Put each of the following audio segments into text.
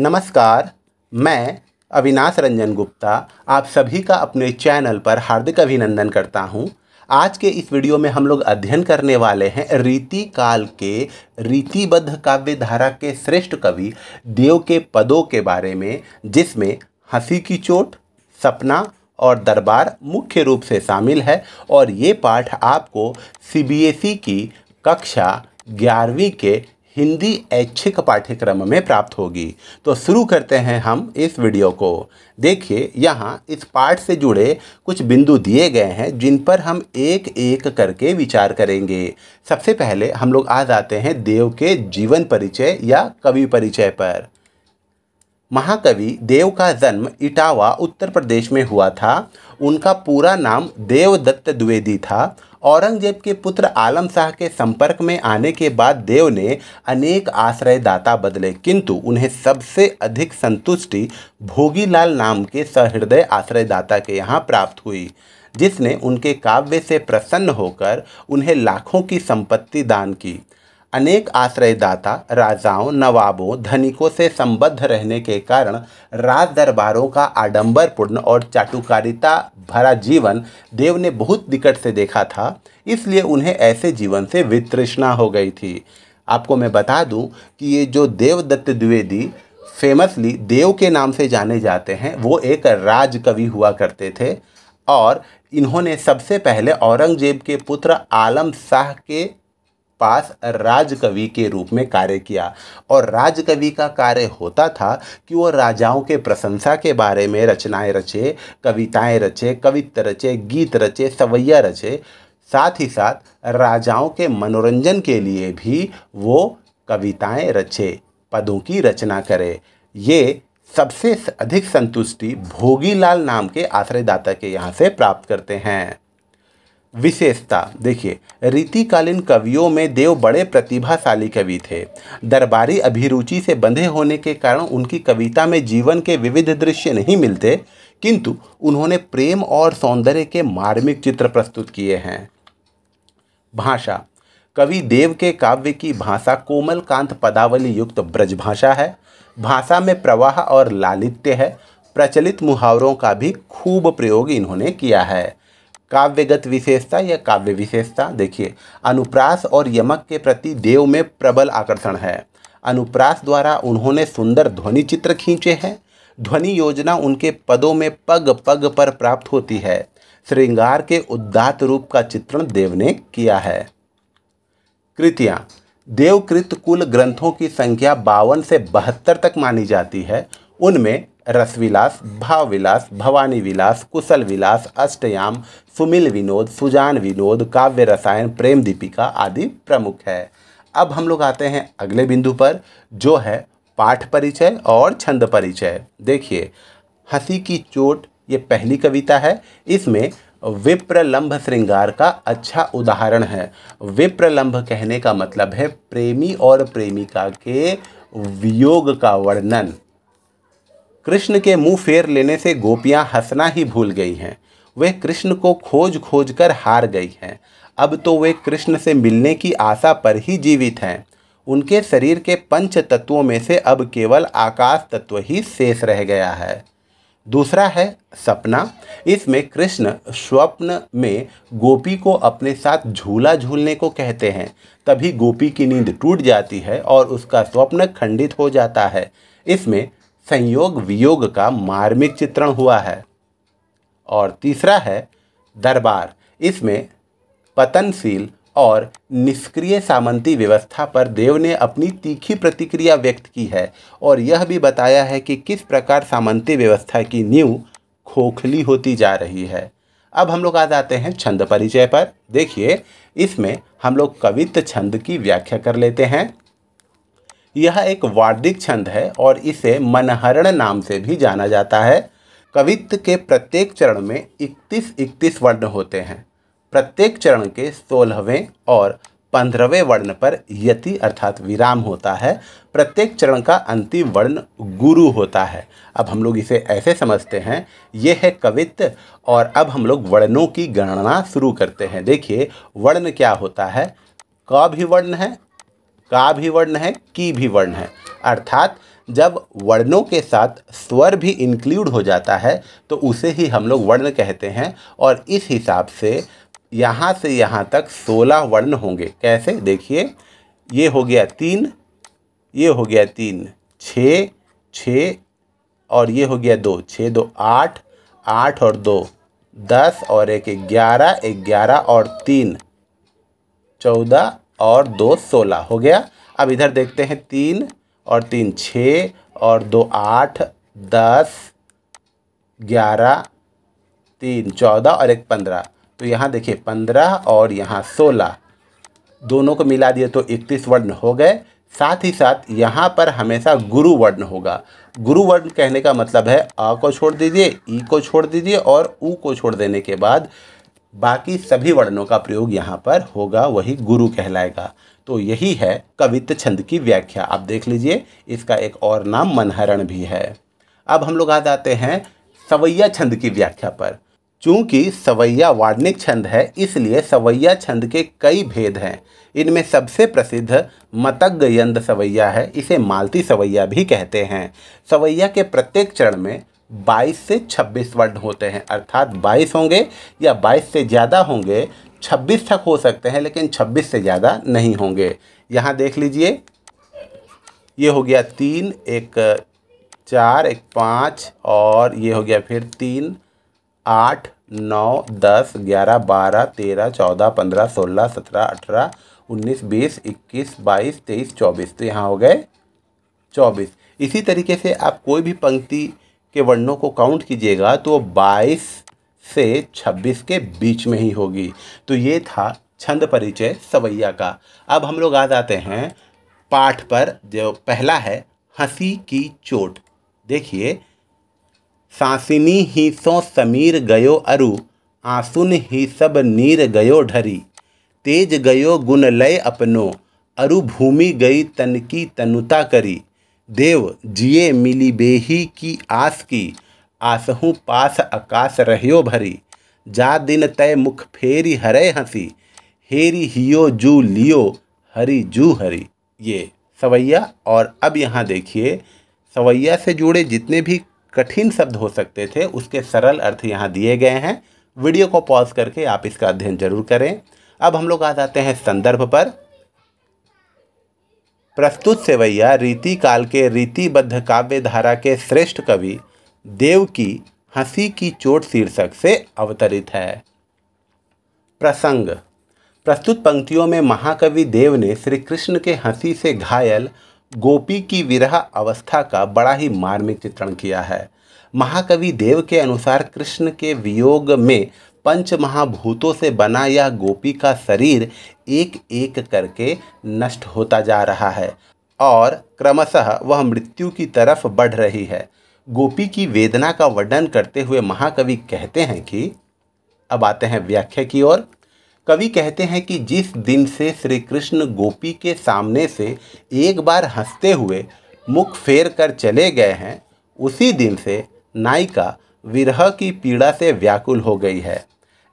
नमस्कार मैं अविनाश रंजन गुप्ता आप सभी का अपने चैनल पर हार्दिक अभिनंदन करता हूं। आज के इस वीडियो में हम लोग अध्ययन करने वाले हैं रीति काल के रीतिबद्ध काव्य धारा के श्रेष्ठ कवि देव के पदों के बारे में जिसमें हंसी की चोट सपना और दरबार मुख्य रूप से शामिल है और ये पाठ आपको सीबीएसई की कक्षा ग्यारहवीं के हिंदी ऐच्छिक पाठ्यक्रम में प्राप्त होगी तो शुरू करते हैं हम इस वीडियो को देखिए यहाँ इस पाठ से जुड़े कुछ बिंदु दिए गए हैं जिन पर हम एक एक करके विचार करेंगे सबसे पहले हम लोग आ जाते हैं देव के जीवन परिचय या कवि परिचय पर महाकवि देव का जन्म इटावा उत्तर प्रदेश में हुआ था उनका पूरा नाम देवदत्त द्विवेदी था औरंगजेब के पुत्र आलम शाह के संपर्क में आने के बाद देव ने अनेक आश्रयदाता बदले किंतु उन्हें सबसे अधिक संतुष्टि भोगीलाल नाम के सहृदय आश्रयदाता के यहाँ प्राप्त हुई जिसने उनके काव्य से प्रसन्न होकर उन्हें लाखों की संपत्ति दान की अनेक आश्रयदाता राजाओं नवाबों धनिकों से संबद्ध रहने के कारण राज दरबारों का आडंबरपूर्ण और चाटुकारिता भरा जीवन देव ने बहुत निकट से देखा था इसलिए उन्हें ऐसे जीवन से वितृष्णा हो गई थी आपको मैं बता दूं कि ये जो देवदत्त द्विवेदी फेमसली देव के नाम से जाने जाते हैं वो एक राज कवि हुआ करते थे और इन्होंने सबसे पहले औरंगजेब के पुत्र आलम शाह के पास राजकवि के रूप में कार्य किया और राजकवि का कार्य होता था कि वो राजाओं के प्रशंसा के बारे में रचनाएं रचे कविताएं रचे कवित्त रचे गीत रचे सवैया रचे साथ ही साथ राजाओं के मनोरंजन के लिए भी वो कविताएं रचे पदों की रचना करे ये सबसे अधिक संतुष्टि भोगीलाल नाम के आश्रयदाता के यहाँ से प्राप्त करते हैं विशेषता देखिए रीतिकालीन कवियों में देव बड़े प्रतिभाशाली कवि थे दरबारी अभिरुचि से बंधे होने के कारण उनकी कविता में जीवन के विविध दृश्य नहीं मिलते किंतु उन्होंने प्रेम और सौंदर्य के मार्मिक चित्र प्रस्तुत किए हैं भाषा कवि देव के काव्य की भाषा कोमल कांत पदावली युक्त ब्रजभाषा है भाषा में प्रवाह और लालित्य है प्रचलित मुहावरों का भी खूब प्रयोग इन्होंने किया है काव्यगत विशेषता या काव्य विशेषता देखिए अनुप्रास और यमक के प्रति देव में प्रबल आकर्षण है अनुप्रास द्वारा उन्होंने सुंदर ध्वनि चित्र खींचे हैं ध्वनि योजना उनके पदों में पग पग पर प्राप्त होती है श्रृंगार के उद्दात रूप का चित्रण देव ने किया है कृतियाँ देवकृत कुल ग्रंथों की संख्या बावन से बहत्तर तक मानी जाती है उनमें रसविलास भाव विलास भवानी विलास कुशल विलास अष्टयाम सुमिल विनोद सुजान विनोद काव्य रसायन प्रेम दीपिका आदि प्रमुख है अब हम लोग आते हैं अगले बिंदु पर जो है पाठ परिचय और छंद परिचय देखिए हंसी की चोट ये पहली कविता है इसमें विप्रलंभ श्रृंगार का अच्छा उदाहरण है विप्रलंभ कहने का मतलब है प्रेमी और प्रेमिका के वियोग का वर्णन कृष्ण के मुंह फेर लेने से गोपियां हंसना ही भूल गई हैं वे कृष्ण को खोज खोज कर हार गई हैं अब तो वे कृष्ण से मिलने की आशा पर ही जीवित हैं उनके शरीर के पंच तत्वों में से अब केवल आकाश तत्व ही शेष रह गया है दूसरा है सपना इसमें कृष्ण स्वप्न में गोपी को अपने साथ झूला झूलने को कहते हैं तभी गोपी की नींद टूट जाती है और उसका स्वप्न खंडित हो जाता है इसमें संयोग वियोग का मार्मिक चित्रण हुआ है और तीसरा है दरबार इसमें पतनशील और निष्क्रिय सामंती व्यवस्था पर देव ने अपनी तीखी प्रतिक्रिया व्यक्त की है और यह भी बताया है कि किस प्रकार सामंती व्यवस्था की नींव खोखली होती जा रही है अब हम लोग आ जाते हैं छंद परिचय पर देखिए इसमें हम लोग कवित्त छंद की व्याख्या कर लेते हैं यह एक वार्धिक छंद है और इसे मनहरण नाम से भी जाना जाता है कवित्व के प्रत्येक चरण में इकतीस इकतीस वर्ण होते हैं प्रत्येक चरण के सोलहवें और पंद्रहवें वर्ण पर यति अर्थात विराम होता है प्रत्येक चरण का अंतिम वर्ण गुरु होता है अब हम लोग इसे ऐसे समझते हैं यह है कवित्व और अब हम लोग वर्णों की गणना शुरू करते हैं देखिए वर्ण क्या होता है क भी वर्ण है का भी वर्ण है की भी वर्ण है अर्थात जब वर्णों के साथ स्वर भी इंक्लूड हो जाता है तो उसे ही हम लोग वर्ण कहते हैं और इस हिसाब से यहाँ से यहाँ तक सोलह वर्ण होंगे कैसे देखिए ये हो गया तीन ये हो गया तीन छ छ और ये हो गया दो छः दो आठ आठ और दो दस और एक ग्यारह ग्यारह और तीन चौदह और दो सोलह हो गया अब इधर देखते हैं तीन और तीन छः और दो आठ दस ग्यारह तीन चौदह और एक पंद्रह तो यहाँ देखिए पंद्रह और यहाँ सोलह दोनों को मिला दिए तो इकतीस वर्ण हो गए साथ ही साथ यहाँ पर हमेशा गुरु वर्ण होगा गुरु वर्ण कहने का मतलब है अ को छोड़ दीजिए ई को छोड़ दीजिए और ऊ को छोड़ देने के बाद बाकी सभी वर्णों का प्रयोग यहाँ पर होगा वही गुरु कहलाएगा तो यही है कवित्त छंद की व्याख्या आप देख लीजिए इसका एक और नाम मनहरण भी है अब हम लोग आ जाते हैं सवैया छंद की व्याख्या पर चूंकि सवैया वार्णिक छंद है इसलिए सवैया छंद के कई भेद हैं इनमें सबसे प्रसिद्ध मतज्ञयंद सवैया है इसे मालती सवैया भी कहते हैं सवैया के प्रत्येक चरण में 22 से 26 वर्ण होते हैं अर्थात 22 होंगे या 22 से ज़्यादा होंगे 26 तक हो सकते हैं लेकिन 26 से ज़्यादा नहीं होंगे यहाँ देख लीजिए ये हो गया तीन एक चार एक पाँच और ये हो गया फिर तीन आठ नौ दस ग्यारह बारह तेरह चौदह पंद्रह सोलह सत्रह अठारह उन्नीस बीस इक्कीस बाईस तेईस चौबीस तो यहाँ हो गए चौबीस इसी तरीके से आप कोई भी पंक्ति के वर्णों को काउंट कीजिएगा तो बाईस से छब्बीस के बीच में ही होगी तो ये था छंद परिचय सवैया का अब हम लोग आ जाते हैं पाठ पर जो पहला है हंसी की चोट देखिए सांसिनी ही सो समीर गयो अरु आंसुन ही सब नीर गयो ढरी तेज गयो गुण लय अपनो अरु भूमि गई तन की तनुता करी देव जिए मिली बेही की आस की आसहूँ पास आकाश रहियो भरी जा दिन तय मुख फेरी हरे हंसी हेरी हियो जू लियो हरी जू हरी ये सवैया और अब यहाँ देखिए सवैया से जुड़े जितने भी कठिन शब्द हो सकते थे उसके सरल अर्थ यहाँ दिए गए हैं वीडियो को पॉज करके आप इसका अध्ययन जरूर करें अब हम लोग आ जाते हैं संदर्भ पर प्रस्तुत सेवैया रीति काल के रीतिबद्ध काव्य धारा के श्रेष्ठ कवि देव की हंसी की चोट शीर्षक से अवतरित है प्रसंग प्रस्तुत पंक्तियों में महाकवि देव ने श्री कृष्ण के हंसी से घायल गोपी की विरह अवस्था का बड़ा ही मार्मिक चित्रण किया है महाकवि देव के अनुसार कृष्ण के वियोग में पंच महाभूतों से बना यह गोपी का शरीर एक एक करके नष्ट होता जा रहा है और क्रमशः वह मृत्यु की तरफ बढ़ रही है गोपी की वेदना का वर्णन करते हुए महाकवि कहते हैं कि अब आते हैं व्याख्या की ओर कवि कहते हैं कि जिस दिन से श्री कृष्ण गोपी के सामने से एक बार हंसते हुए मुख फेर कर चले गए हैं उसी दिन से नायिका विरह की पीड़ा से व्याकुल हो गई है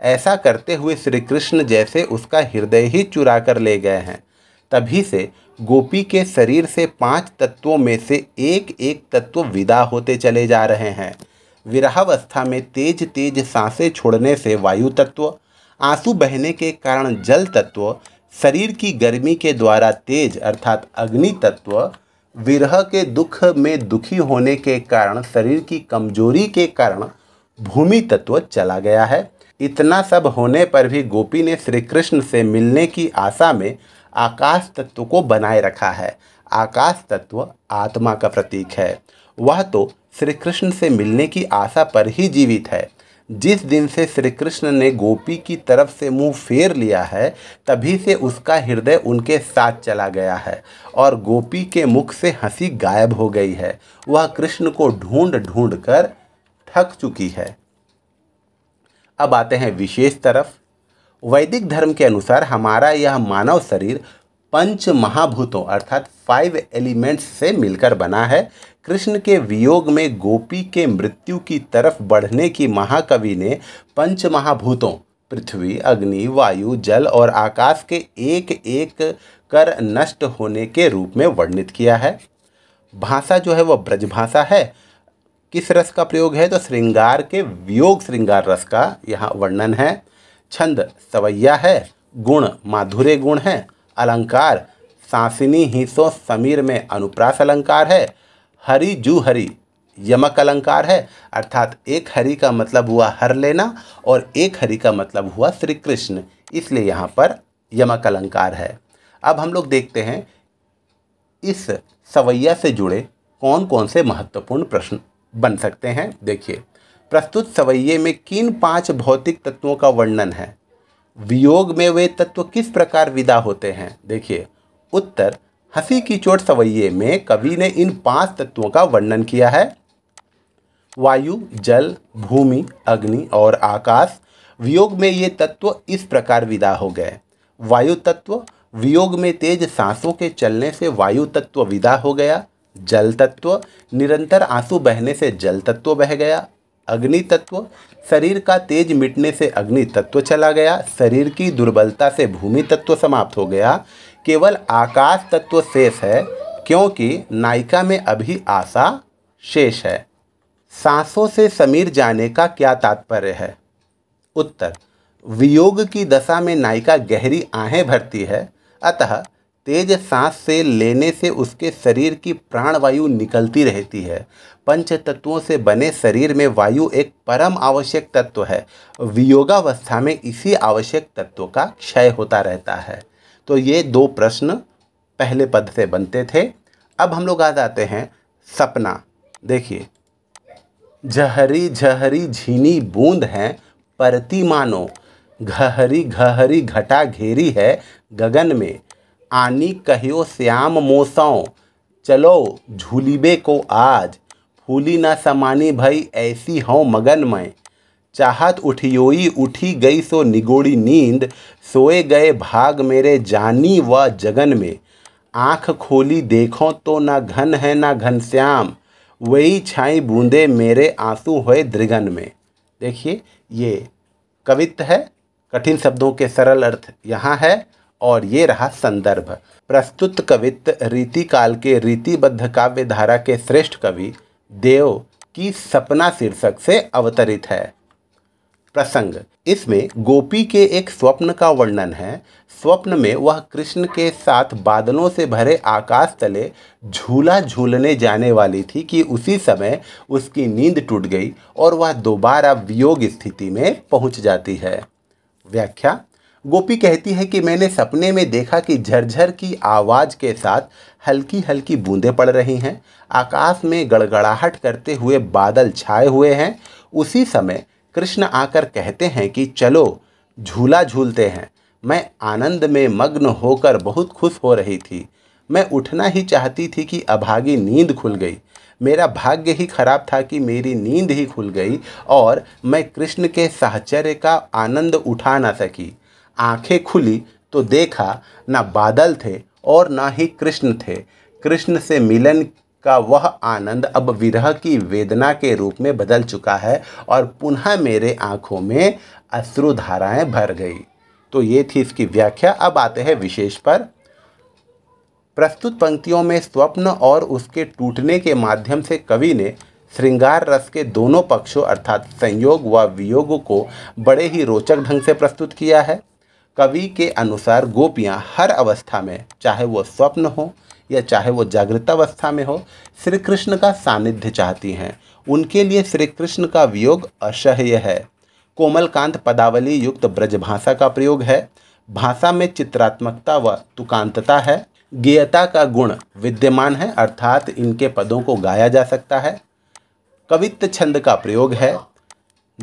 ऐसा करते हुए श्री कृष्ण जैसे उसका हृदय ही चुरा कर ले गए हैं तभी से गोपी के शरीर से पांच तत्वों में से एक एक तत्व विदा होते चले जा रहे हैं विरहावस्था में तेज तेज सांसें छोड़ने से वायु तत्व आंसू बहने के कारण जल तत्व शरीर की गर्मी के द्वारा तेज अर्थात अग्नि तत्व विरह के दुख में दुखी होने के कारण शरीर की कमजोरी के कारण भूमि तत्व चला गया है इतना सब होने पर भी गोपी ने श्री कृष्ण से मिलने की आशा में आकाश तत्व को बनाए रखा है आकाश तत्व आत्मा का प्रतीक है वह तो श्री कृष्ण से मिलने की आशा पर ही जीवित है जिस दिन से श्री कृष्ण ने गोपी की तरफ से मुंह फेर लिया है तभी से उसका हृदय उनके साथ चला गया है और गोपी के मुख से हंसी गायब हो गई है वह कृष्ण को ढूंढ ढूंढ कर थक चुकी है अब आते हैं विशेष तरफ वैदिक धर्म के अनुसार हमारा यह मानव शरीर पंच महाभूतों अर्थात फाइव एलिमेंट्स से मिलकर बना है कृष्ण के वियोग में गोपी के मृत्यु की तरफ बढ़ने की महाकवि ने पंच महाभूतों पृथ्वी अग्नि वायु जल और आकाश के एक एक कर नष्ट होने के रूप में वर्णित किया है भाषा जो है वह ब्रजभाषा है किस रस का प्रयोग है तो श्रृंगार के वियोग श्रृंगार रस का यहाँ वर्णन है छंद सवैया है गुण माधुर्य गुण है अलंकार सांसिनी हिस्सों समीर में अनुप्रास अलंकार है हरि जू हरि यमक अलंकार है अर्थात एक हरि का मतलब हुआ हर लेना और एक हरि का मतलब हुआ श्री कृष्ण इसलिए यहाँ पर यमक अलंकार है अब हम लोग देखते हैं इस सवैया से जुड़े कौन कौन से महत्वपूर्ण प्रश्न बन सकते हैं देखिए प्रस्तुत सवैये में किन पांच भौतिक तत्वों का वर्णन है वियोग में वे तत्व किस प्रकार विदा होते हैं देखिए उत्तर हंसी की चोट सवैये में कवि ने इन पांच तत्वों का वर्णन किया है वायु जल भूमि अग्नि और आकाश वियोग में ये तत्व इस प्रकार विदा हो गए वायु तत्व वियोग में तेज सांसों के चलने से वायु तत्व विदा हो गया जल तत्व निरंतर आंसू बहने से जल तत्व बह गया अग्नि तत्व शरीर का तेज मिटने से अग्नि तत्व चला गया शरीर की दुर्बलता से भूमि तत्व समाप्त हो गया केवल आकाश तत्व शेष है क्योंकि नायिका में अभी आशा शेष है सांसों से समीर जाने का क्या तात्पर्य है उत्तर वियोग की दशा में नायिका गहरी आहें भरती है अतः तेज सांस से लेने से उसके शरीर की प्राणवायु निकलती रहती है पंच तत्वों से बने शरीर में वायु एक परम आवश्यक तत्व है वियोगावस्था में इसी आवश्यक तत्व का क्षय होता रहता है तो ये दो प्रश्न पहले पद से बनते थे अब हम लोग आ जाते हैं सपना देखिए झहरी झहरी झीनी बूंद हैं परती मानो घहरी घहरी घटा घेरी है गगन में आनी कहियो श्याम मोसों चलो झूलीबे को आज फूली ना समानी भई ऐसी हों मगन मैं चाहत उठियोई उठी गई सो निगोड़ी नींद सोए गए भाग मेरे जानी व जगन में आँख खोली देखो तो ना घन है ना घनश्याम वही छाई बूंदे मेरे आंसू हुए दृगन में देखिए ये कवित्त है कठिन शब्दों के सरल अर्थ यहाँ है और ये रहा संदर्भ प्रस्तुत कवित्त रीतिकाल के रीतिबद्ध काव्य धारा के श्रेष्ठ कवि देव की सपना शीर्षक से अवतरित है प्रसंग इसमें गोपी के एक स्वप्न का वर्णन है स्वप्न में वह कृष्ण के साथ बादलों से भरे आकाश तले झूला झूलने जाने वाली थी कि उसी समय उसकी नींद टूट गई और वह दोबारा वियोग स्थिति में पहुंच जाती है व्याख्या गोपी कहती है कि मैंने सपने में देखा कि झरझर की आवाज़ के साथ हल्की हल्की बूंदें पड़ रही हैं आकाश में गड़गड़ाहट करते हुए बादल छाए हुए हैं उसी समय कृष्ण आकर कहते हैं कि चलो झूला झूलते हैं मैं आनंद में मग्न होकर बहुत खुश हो रही थी मैं उठना ही चाहती थी कि अभागी नींद खुल गई मेरा भाग्य ही खराब था कि मेरी नींद ही खुल गई और मैं कृष्ण के साहचर्य का आनंद उठा ना सकी आंखें खुली तो देखा ना बादल थे और ना ही कृष्ण थे कृष्ण से मिलन का वह आनंद अब विरह की वेदना के रूप में बदल चुका है और पुनः मेरे आँखों में अश्रु धाराएँ भर गई तो ये थी इसकी व्याख्या अब आते हैं विशेष पर प्रस्तुत पंक्तियों में स्वप्न और उसके टूटने के माध्यम से कवि ने श्रृंगार रस के दोनों पक्षों अर्थात संयोग व वियोग को बड़े ही रोचक ढंग से प्रस्तुत किया है कवि के अनुसार गोपियाँ हर अवस्था में चाहे वो स्वप्न हो या चाहे वो जागृत अवस्था में हो श्री कृष्ण का सानिध्य चाहती हैं उनके लिए श्री कृष्ण का वियोग असह्य है कोमलकांत पदावली युक्त ब्रजभाषा का प्रयोग है भाषा में चित्रात्मकता व तुकांतता है गेयता का गुण विद्यमान है अर्थात इनके पदों को गाया जा सकता है कवित्त छंद का प्रयोग है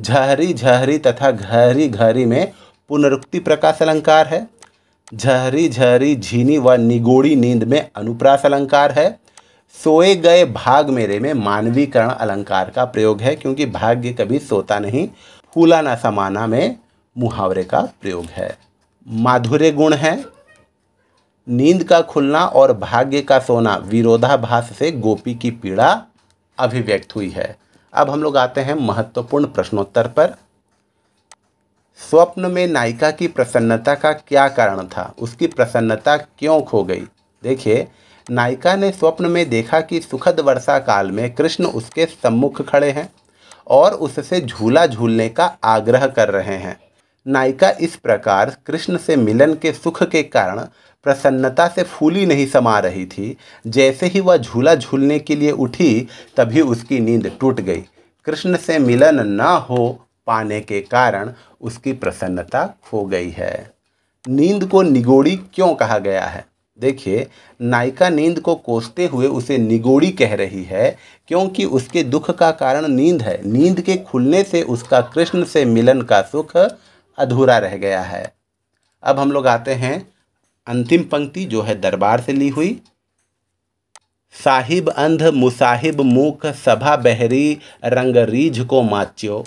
झहरी झहरी तथा घहरी घहरी में पुनरुक्ति प्रकाश अलंकार है झहरी झहरी झीनी व निगोड़ी नींद में अनुप्रास अलंकार है सोए गए भाग मेरे में मानवीकरण अलंकार का प्रयोग है क्योंकि भाग्य कभी सोता नहीं फूला ना समाना में मुहावरे का प्रयोग है माधुर्य गुण है नींद का खुलना और भाग्य का सोना विरोधाभास से गोपी की पीड़ा अभिव्यक्त हुई है अब हम लोग आते हैं महत्वपूर्ण प्रश्नोत्तर पर स्वप्न में नायिका की प्रसन्नता का क्या कारण था उसकी प्रसन्नता क्यों खो गई देखिए नायिका ने स्वप्न में देखा कि सुखद वर्षा काल में कृष्ण उसके सम्मुख खड़े हैं और उससे झूला झूलने का आग्रह कर रहे हैं नायिका इस प्रकार कृष्ण से मिलन के सुख के कारण प्रसन्नता से फूली नहीं समा रही थी जैसे ही वह झूला झूलने के लिए उठी तभी उसकी नींद टूट गई कृष्ण से मिलन न हो पाने के कारण उसकी प्रसन्नता खो गई है नींद को निगोड़ी क्यों कहा गया है देखिए नायिका नींद को कोसते हुए उसे निगोड़ी कह रही है क्योंकि उसके दुख का कारण नींद है नींद के खुलने से उसका कृष्ण से मिलन का सुख अधूरा रह गया है अब हम लोग आते हैं अंतिम पंक्ति जो है दरबार से ली हुई साहिब अंध मुसाहिब मूक सभा बहरी रंग रीझ को माच्यो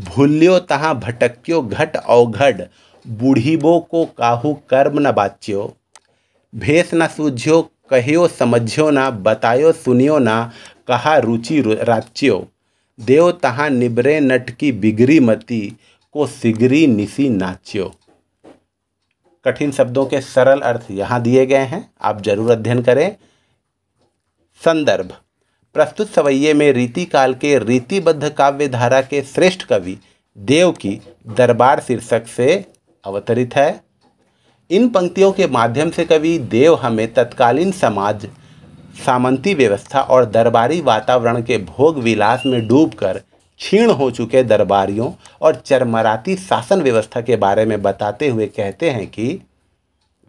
भूल्यो तहाँ भटक्यो घट अवघड बूढ़ीबो को काहू कर्म न बाच्यो भेष न सूझ्यो कहियो समझ्यो ना बतायो सुनियो ना कहा रुचि राच्यो देव तहाँ निबरे नट की बिगरी मती को सिगरी निसी नाच्यो कठिन शब्दों के सरल अर्थ यहाँ दिए गए हैं आप जरूर अध्ययन करें संदर्भ प्रस्तुत सवैये में रीति काल के रीतिबद्ध काव्य धारा के श्रेष्ठ कवि देव की दरबार शीर्षक से अवतरित है इन पंक्तियों के माध्यम से कवि देव हमें तत्कालीन समाज सामंती व्यवस्था और दरबारी वातावरण के भोग विलास में डूबकर क्षीण हो चुके दरबारियों और चरमराती शासन व्यवस्था के बारे में बताते हुए कहते हैं कि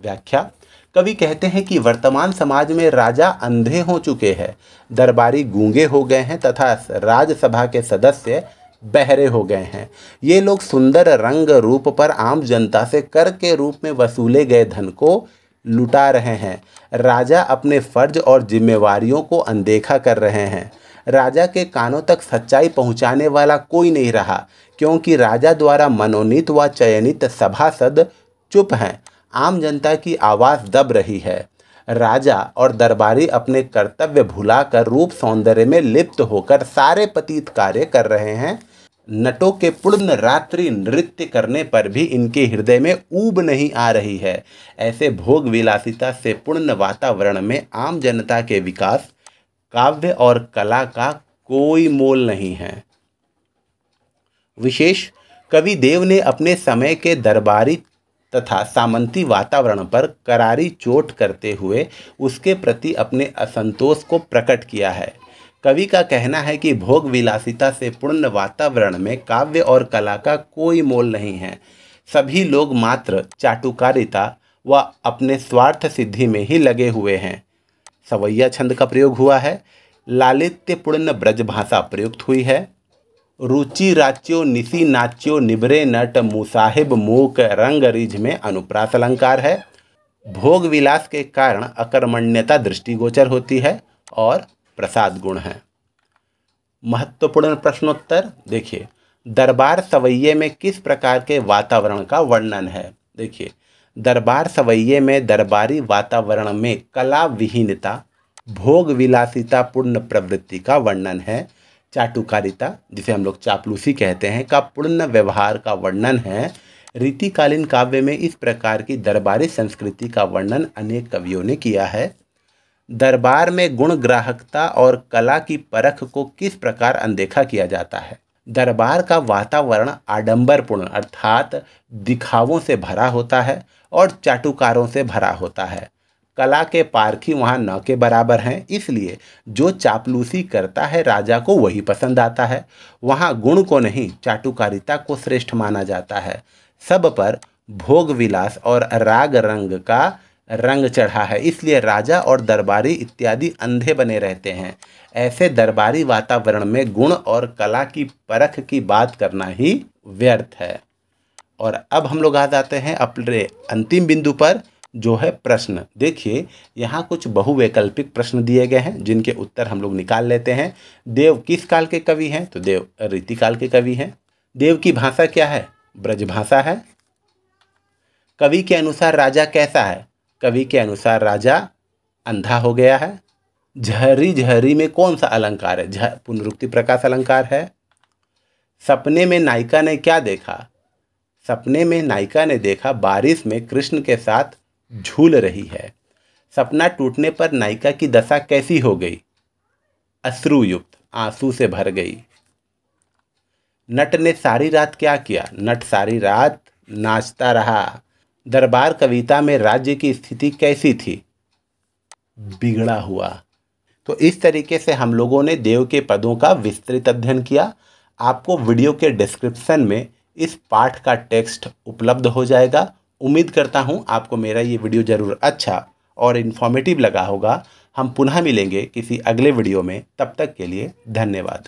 व्याख्या कवि कहते हैं कि वर्तमान समाज में राजा अंधे हो चुके हैं दरबारी गूंगे हो गए हैं तथा राज्यसभा के सदस्य बहरे हो गए हैं ये लोग सुंदर रंग रूप पर आम जनता से कर के रूप में वसूले गए धन को लुटा रहे हैं राजा अपने फर्ज और जिम्मेवारियों को अनदेखा कर रहे हैं राजा के कानों तक सच्चाई पहुंचाने वाला कोई नहीं रहा क्योंकि राजा द्वारा मनोनीत व चयनित सभासद चुप हैं आम जनता की आवाज़ दब रही है राजा और दरबारी अपने कर्तव्य भुलाकर रूप सौंदर्य में लिप्त होकर सारे पतीत कार्य कर रहे हैं नटों के पूर्ण रात्रि नृत्य करने पर भी इनके हृदय में ऊब नहीं आ रही है ऐसे भोग विलासिता से पूर्ण वातावरण में आम जनता के विकास काव्य और कला का कोई मोल नहीं है विशेष कवि देव ने अपने समय के दरबारी तथा सामंती वातावरण पर करारी चोट करते हुए उसके प्रति अपने असंतोष को प्रकट किया है कवि का कहना है कि भोग विलासिता से पूर्ण वातावरण में काव्य और कला का कोई मोल नहीं है सभी लोग मात्र चाटुकारिता व अपने स्वार्थ सिद्धि में ही लगे हुए हैं सवैया छंद का प्रयोग हुआ है लालित्यपूर्ण ब्रजभाषा प्रयुक्त हुई है रुचि राच्यो निसी नाच्यो निबरे नट मुसाहिब मूक रंग रिझ में अनुप्रास अलंकार है भोग विलास के कारण अकर्मण्यता दृष्टिगोचर होती है और प्रसाद गुण है महत्वपूर्ण प्रश्नोत्तर देखिए दरबार सवैये में किस प्रकार के वातावरण का वर्णन है देखिए दरबार सवैये में दरबारी वातावरण में कला विहीनता भोग विलासिता पूर्ण प्रवृत्ति का वर्णन है चाटुकारिता जिसे हम लोग चापलूसी कहते हैं का पूर्ण व्यवहार का वर्णन है रीतिकालीन काव्य में इस प्रकार की दरबारी संस्कृति का वर्णन अनेक कवियों ने किया है दरबार में गुण ग्राहकता और कला की परख को किस प्रकार अनदेखा किया जाता है दरबार का वातावरण आडंबरपूर्ण अर्थात दिखावों से भरा होता है और चाटुकारों से भरा होता है कला के पारखी वहाँ न के बराबर हैं इसलिए जो चापलूसी करता है राजा को वही पसंद आता है वहाँ गुण को नहीं चाटुकारिता को श्रेष्ठ माना जाता है सब पर भोग विलास और राग रंग का रंग चढ़ा है इसलिए राजा और दरबारी इत्यादि अंधे बने रहते हैं ऐसे दरबारी वातावरण में गुण और कला की परख की बात करना ही व्यर्थ है और अब हम लोग आ जाते हैं अपने अंतिम बिंदु पर जो है प्रश्न देखिए यहाँ कुछ बहुवैकल्पिक प्रश्न दिए गए हैं जिनके उत्तर हम लोग निकाल लेते हैं देव किस काल के कवि हैं तो देव रीति काल के कवि हैं देव की भाषा क्या है ब्रजभाषा है कवि के अनुसार राजा कैसा है कवि के अनुसार राजा अंधा हो गया है झहरी झहरी में कौन सा अलंकार है झ पुनरुक्ति प्रकाश अलंकार है सपने में नायिका ने क्या देखा सपने में नायिका ने देखा बारिश में कृष्ण के साथ झूल रही है सपना टूटने पर नायिका की दशा कैसी हो गई अश्रुयुक्त आंसू से भर गई नट ने सारी रात क्या किया नट सारी रात नाचता रहा दरबार कविता में राज्य की स्थिति कैसी थी बिगड़ा हुआ तो इस तरीके से हम लोगों ने देव के पदों का विस्तृत अध्ययन किया आपको वीडियो के डिस्क्रिप्शन में इस पाठ का टेक्स्ट उपलब्ध हो जाएगा उम्मीद करता हूँ आपको मेरा ये वीडियो ज़रूर अच्छा और इन्फॉर्मेटिव लगा होगा हम पुनः मिलेंगे किसी अगले वीडियो में तब तक के लिए धन्यवाद